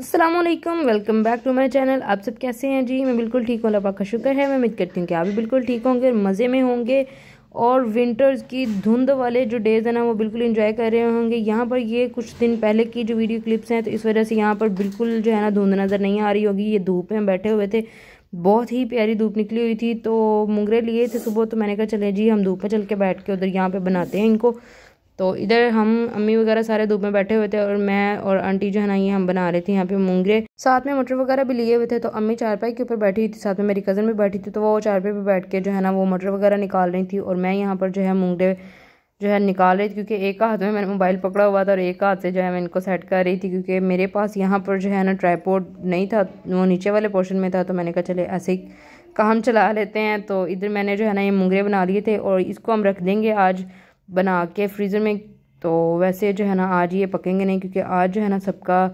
Aslam welcome back to my channel आप सब कैसे हैं जी मैं बिल्कुल ठीक हूँ अल्लाह का शुक्र है मैं उम्मीद करती हूँ कि आप भी बिल्कुल ठीक होंगे मज़े में होंगे और विंटर्स की धुंध वाले जो डेज़ हैं ना वो बिल्कुल इन्जॉय कर रहे होंगे यहाँ पर ये कुछ दिन पहले की जो वीडियो क्लिप्स हैं तो इस वजह से यहाँ पर बिल्कुल जो है ना धुंध नज़र नहीं आ रही होगी ये धूप में बैठे हुए थे बहुत ही प्यारी धूप निकली हुई थी तो मुंगरे लिए थे सुबह तो मैंने कहा चले जी हम धूप में चल के बैठ के उधर यहाँ पर बनाते हैं इनको तो इधर हम अम्मी वगैरह सारे धूप में बैठे हुए थे और मैं और आंटी जो है ना ये हम बना रहे थे यहाँ पे मूंगरे साथ में मटर वगैरह भी लिए हुए थे तो अम्मी चारपाई के ऊपर बैठी हुई थी साथ में मेरी कज़न भी बैठी थी तो वो चारपाई पर बैठ के जो है ना वो मटर वगैरह निकाल रही थी और मैं यहाँ पर जो है मूंगरे जो है निकाल रही थी क्योंकि एक हाथ में मैंने मोबाइल पकड़ा हुआ था और एक हाथ से जो है मैं इनको सेट कर रही थी क्योंकि मेरे पास यहाँ पर जो है ना ट्राईपोर्ड नहीं था वो नीचे वाले पोर्शन में था तो मैंने कहा चले ऐसे ही काम चला लेते हैं तो इधर मैंने जो है ना ये मूंगरे बना लिए थे और इसको हम रख देंगे आज बना के फ्रीज़र में तो वैसे जो है ना आज ये पकेंगे नहीं क्योंकि आज जो है ना सबका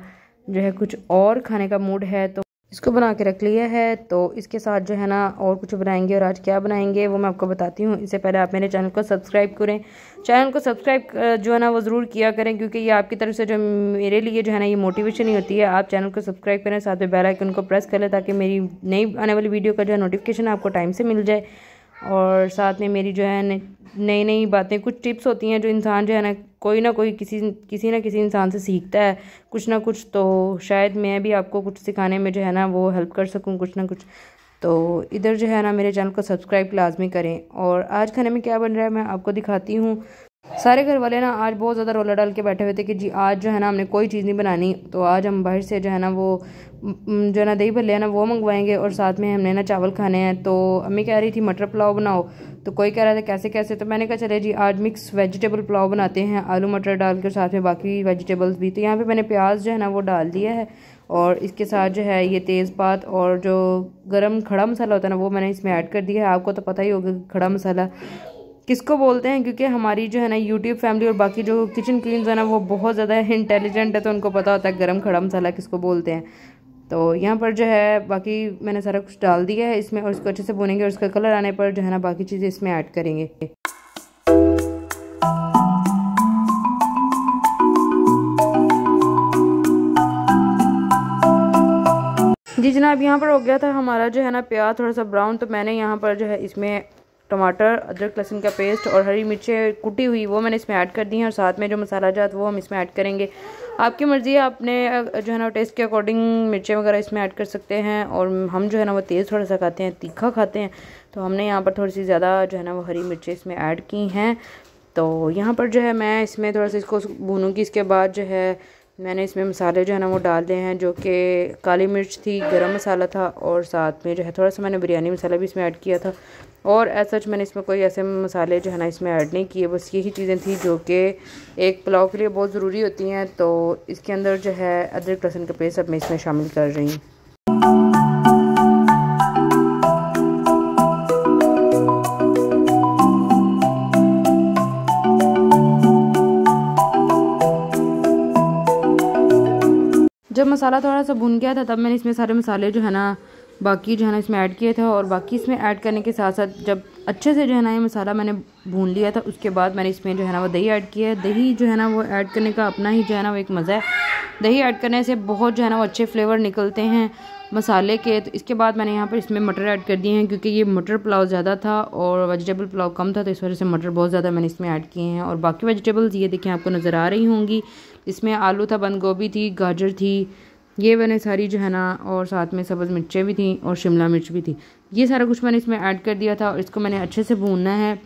जो है कुछ और खाने का मूड है तो इसको बना के रख लिया है तो इसके साथ जो है ना और कुछ बनाएंगे और आज क्या बनाएंगे वो मैं आपको बताती हूँ इससे पहले आप मेरे चैनल को सब्सक्राइब करें चैनल को सब्सक्राइब जो है ना वो ज़रूर किया करें क्योंकि ये आपकी तरफ से जो मेरे लिए जो है ना ये मोटिवेशन ही होती है आप चैनल को सब्सक्राइब करें साथ में बेल आइकन को प्रेस कर लें ताकि मेरी नई आने वाली वीडियो का जो है नोटिफिकेशन आपको टाइम से मिल जाए और साथ में मेरी जो है नई नई बातें कुछ टिप्स होती हैं जो इंसान जो है ना कोई ना कोई किसी किसी ना किसी इंसान से सीखता है कुछ ना कुछ तो शायद मैं भी आपको कुछ सिखाने में जो है ना वो हेल्प कर सकूँ कुछ ना कुछ तो इधर जो है ना मेरे चैनल को सब्सक्राइब लाजमी करें और आज खाने में क्या बन रहा है मैं आपको दिखाती हूँ सारे घर वाले ना आज बहुत ज़्यादा रोला डाल के बैठे हुए थे कि जी आज जो है ना हमने कोई चीज़ नहीं बनानी तो आज हम बाहर से जो है ना वो जो है ना दही भल्ले है ना वो मंगवाएंगे और साथ में हमने ना चावल खाने हैं तो अम्मी कह रही थी मटर पुलाव बनाओ तो कोई कह रहा था कैसे कैसे तो मैंने कहा चले जी आज मिक्स वेजिटेबल पुलाव बनाते हैं आलू मटर डाल के साथ में बाकी वेजिटेबल्स भी तो यहाँ पर मैंने प्याज जो है ना वो डाल दिया है और इसके साथ जो है ये तेज़पात और जो गरम खड़ा मसाला होता है ना वो मैंने इसमें ऐड कर दिया है आपको तो पता ही होगा खड़ा मसाला किसको बोलते हैं क्योंकि हमारी जो है ना यूट्यूब फैमिली और बाकी जो किचन क्वीन्स है ना वो बहुत ज़्यादा इंटेलिजेंट है तो उनको पता होता है गर्म खड़ा मसाला किसको बोलते हैं तो यहाँ पर जो है बाकी मैंने सारा कुछ डाल दिया है इसमें और इसको अच्छे से बुनेंगे और उसका कलर आने पर जो है ना बाकी चीज़ें इसमें ऐड करेंगे जी जनाब यहाँ पर हो गया था हमारा जो है ना प्याज थोड़ा सा ब्राउन तो मैंने यहाँ पर जो है इसमें टमाटर अदरक लहसुन का पेस्ट और हरी मिर्चें कुटी हुई वो मैंने इसमें ऐड कर दी हैं और साथ में जो मसाला जात वो हम इसमें ऐड करेंगे आपकी मर्ज़ी है आपने जो है ना टेस्ट के अकॉर्डिंग मिर्चें वगैरह इसमें ऐड कर सकते हैं और हम जो है ना वो तेज़ थोड़ा सा खाते हैं तीखा खाते हैं तो हमने यहाँ पर थोड़ी सी ज़्यादा जो है ना वो हरी मिर्चें इसमें ऐड की हैं तो यहाँ पर जो है मैं इसमें थोड़ा सा इसको भूनूँगी इसके बाद जो है मैंने इसमें मसाले जो है ना वो डाल दिए हैं जो कि काली मिर्च थी गरम मसाला था और साथ में जो है थोड़ा सा मैंने बिरयानी मसाला भी इसमें ऐड किया था और एज सच मैंने इसमें कोई ऐसे मसाले जो है ना इसमें ऐड नहीं किए बस यही चीज़ें थी जो कि एक पुलाव के लिए बहुत ज़रूरी होती हैं तो इसके अंदर जो है अदरक लहसुन का पेस्ट अब मैं इसमें शामिल कर रही हूँ मसाला थोड़ा सा भुन गया था तब मैंने इसमें सारे मसाले जो है ना बाकी जो है ना इसमें ऐड किए थे और बाकी इसमें ऐड करने के साथ साथ जब अच्छे से जो है ना ये मसाला मैंने भून लिया था उसके बाद मैंने इसमें जो है ना वो दही ऐड किया है दही जो है ना वो ऐड करने का अपना ही जो है ना वो एक मज़ा है दही ऐड करने से बहुत जो है ना वो अच्छे फ्लेवर निकलते हैं मसाले के तो इसके बाद मैंने यहाँ पर इसमें मटर ऐड कर दिए हैं क्योंकि ये मटर पुलाव ज़्यादा था और वेजिटेबल पुलाव कम था तो इस वजह से मटर बहुत ज़्यादा मैंने इसमें ऐड किए हैं और बाकी वेजिटेबल्स ये देखें आपको नज़र आ रही होंगी इसमें आलू था बंद गोभी थी गाजर थी ये मैंने सारी जो है ना और साथ में सब्ज़ मिर्चें भी थी और शिमला मिर्च भी थी ये सारा कुछ मैंने इसमें ऐड कर दिया था और इसको मैंने अच्छे से भूनना है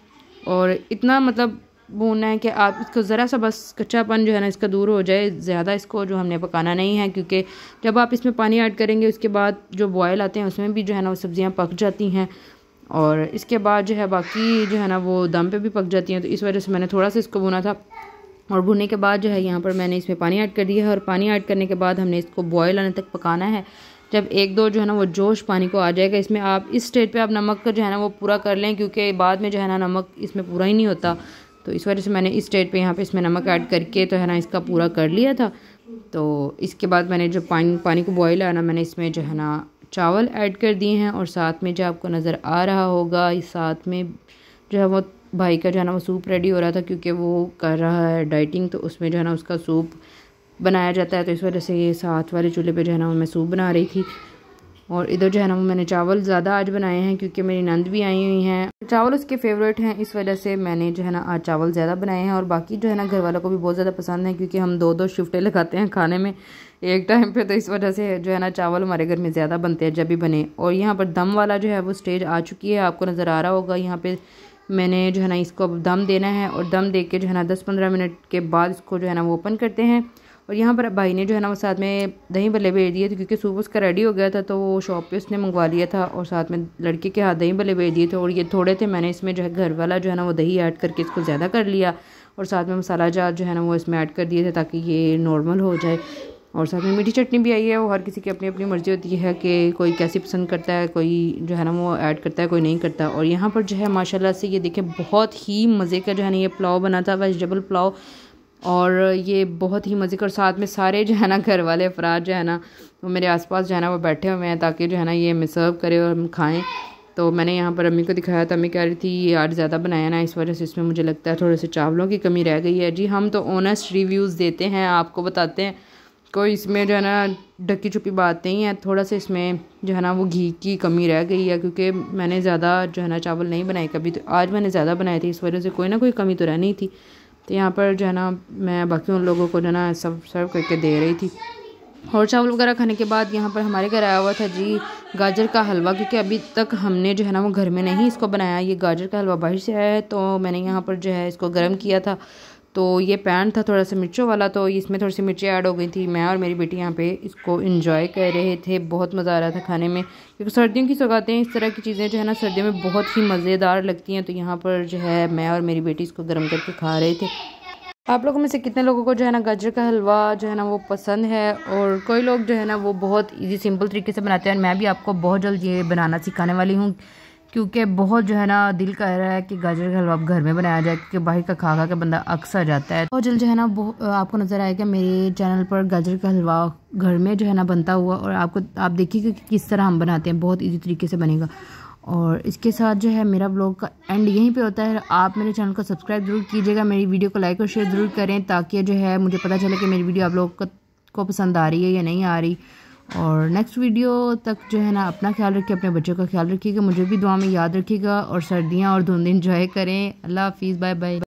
और इतना मतलब भूनना है कि आप इसको ज़रा सा बस कच्चापन जो है ना इसका दूर हो जाए ज़्यादा इसको जो हमने पकाना नहीं है क्योंकि जब आप इसमें पानी ऐड करेंगे उसके बाद जो बॉयल आते हैं उसमें भी जो है ना वो सब्ज़ियाँ पक जाती हैं और इसके बाद जो है बाकी जो है ना वो दम पे भी पक जाती हैं तो इस वजह से मैंने थोड़ा सा इसको भुना था और भुनने के बाद जो है यहाँ पर मैंने इसमें पानी ऐड कर दिया है और पानी ऐड करने के बाद हमने इसको बॉयल आने तक पकाना है जब एक दो जो है ना वो जोश पानी को आ जाएगा इसमें आप इस स्टेज पे आप नमक का जो है ना वो पूरा कर लें क्योंकि बाद में जो है ना नमक इसमें पूरा ही नहीं होता तो इस वजह से मैंने इस स्टेट पे यहाँ पे इसमें नमक ऐड करके तो है ना इसका पूरा कर लिया था तो इसके बाद मैंने जो पानी पानी को बॉयल ना मैंने इसमें जो है ना चावल ऐड कर दिए हैं और साथ में जो आपको नज़र आ रहा होगा इस साथ में जो है वो भाई का जो है ना वो सूप रेडी हो रहा था क्योंकि वो कर रहा है डाइटिंग तो उसमें जो है ना उसका सूप बनाया जाता है तो इस वजह से ये साथ वाले चूल्हे पर जो है ना मैं सूप बना रही थी और इधर जो है ना वो मैंने चावल ज़्यादा आज बनाए हैं क्योंकि मेरी नंद भी आई हुई हैं चावल उसके फेवरेट हैं इस वजह से मैंने जो है ना आज चावल ज़्यादा बनाए हैं और बाकी जो है ना घर वालों को भी बहुत ज़्यादा पसंद है क्योंकि हम दो दो शिफ्टें लगाते हैं खाने में एक टाइम पे तो इस वजह से जो है ना चावल हमारे घर में ज़्यादा बनते हैं जब भी बने और यहाँ पर दम वाला जो है वो स्टेज आ चुकी है आपको नज़र आ रहा होगा यहाँ पर मैंने जो है ना इसको अब दम देना है और दम दे के जो है ना दस पंद्रह मिनट के बाद इसको जो है ना वो ओपन करते हैं और यहाँ पर भाई ने जो है ना वो साथ में दही भले भेज दिए थे क्योंकि सूप उसका रेडी हो गया था तो वो शॉप पे उसने मंगवा लिया था और साथ में लड़के के हाथ दही भले भेज दिए थे और ये थोड़े थे मैंने इसमें जो है घर वाला जो है ना वो दही ऐड करके इसको ज़्यादा कर लिया और साथ में मसाला जात जो है ना वो इसमें ऐड कर दिए थे ताकि ये नॉर्मल हो जाए और साथ में मीठी चटनी भी आई है वो हर किसी की अपनी अपनी मर्ज़ी होती है कि कोई कैसी पसंद करता है कोई जो है ना वो ऐड करता है कोई नहीं करता और यहाँ पर जो है माशाल्लाह से ये देखें बहुत ही मज़े का जो है ना ये पुलाव बना था वेजिटेबल पुलाव और ये बहुत ही मज़े कर साथ में सारे जो है ना घर वाले अफराद जो है ना वो मेरे आसपास जो है ना वो बैठे हुए हैं ताकि जो है ना ये हमें सर्व करें और हम खाएँ तो मैंने यहाँ पर अम्मी को दिखाया था अम्मी कह रही थी ये आज ज़्यादा बनाया ना इस वजह से इसमें मुझे लगता है थोड़े से चावलों की कमी रह गई है जी हम तो ऑनेस्ट रिव्यूज़ देते हैं आपको बताते हैं कोई इसमें जो है ना ढकी छुपी बात नहीं है थोड़ा सा इसमें जो है ना वो घी की कमी रह गई है क्योंकि मैंने ज़्यादा जो है ना चावल नहीं बनाए कभी तो आज मैंने ज़्यादा बनाए थे इस वजह से कोई ना कोई कमी तो रहनी थी तो यहाँ पर जो है ना मैं बाकी उन लोगों को जो है ना सब सर्व करके दे रही थी और चावल वगैरह खाने के बाद यहाँ पर हमारे घर आया हुआ था जी गाजर का हलवा क्योंकि अभी तक हमने जो है ना वो घर में नहीं इसको बनाया ये गाजर का हलवा बाहर से आया है तो मैंने यहाँ पर जो है इसको गर्म किया था तो ये पैंट था थोड़ा सा मिर्चों वाला तो इसमें थोड़ी सी मिर्ची ऐड हो गई थी मैं और मेरी बेटी यहाँ पे इसको इन्जॉय कर रहे थे बहुत मज़ा आ रहा था खाने में क्योंकि सर्दियों की सौगातें इस तरह की चीज़ें जो है ना सर्दियों में बहुत ही मज़ेदार लगती हैं तो यहाँ पर जो है मैं और मेरी बेटी इसको गर्म करके खा रहे थे आप लोगों में से कितने लोगों को जो है ना गाजर का हलवा जो है ना वो पसंद है और कोई लोग जो है ना वो बहुत इजी सिंपल तरीके से बनाते हैं और मैं भी आपको बहुत जल्द ये बनाना सिखाने वाली हूँ क्योंकि बहुत जो है ना दिल कर रहा है कि गाजर का हलवा घर में बनाया जाए क्योंकि बाहर का खा खा के बंदा अक्सर जाता है और जल्द जो है ना आपको नज़र आएगा मेरे चैनल पर गाजर का हलवा घर में जो है ना बनता हुआ और आपको आप देखिए कि किस तरह हम बनाते हैं बहुत ईजी तरीके से बनेगा और इसके साथ जो है मेरा ब्लॉग का एंड यहीं पे होता है आप मेरे चैनल को सब्सक्राइब ज़रूर कीजिएगा मेरी वीडियो को लाइक और शेयर ज़रूर करें ताकि जो है मुझे पता चले कि मेरी वीडियो आप लोग को पसंद आ रही है या नहीं आ रही और नेक्स्ट वीडियो तक जो है ना अपना ख्याल रखिए अपने बच्चों का ख्याल रखिएगा मुझे भी दुआ में याद रखिएगा और सर्दियाँ और धुंध इन्जॉय करें अल्लाह हाफिज़ बाय बाय